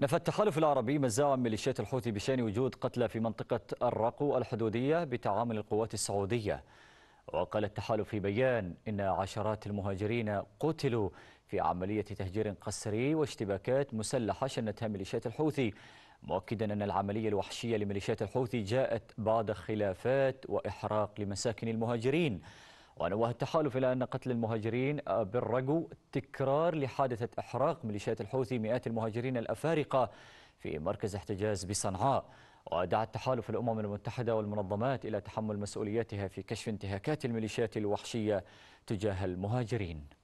نفى التحالف العربي مزاعم ميليشيات الحوثي بشان وجود قتلى في منطقة الرقو الحدودية بتعامل القوات السعودية وقال التحالف في بيان إن عشرات المهاجرين قتلوا في عملية تهجير قسري واشتباكات مسلحة شنتها ميليشيات الحوثي مؤكدا أن العملية الوحشية لميليشيات الحوثي جاءت بعد خلافات وإحراق لمساكن المهاجرين ونوه التحالف إلى أن قتل المهاجرين آه، بالرجو تكرار لحادثة إحراق ميليشيات الحوثي مئات المهاجرين الأفارقة في مركز احتجاز بصنعاء ودعا التحالف الأمم المتحدة والمنظمات إلى تحمل مسؤوليتها في كشف انتهاكات الميليشيات الوحشية تجاه المهاجرين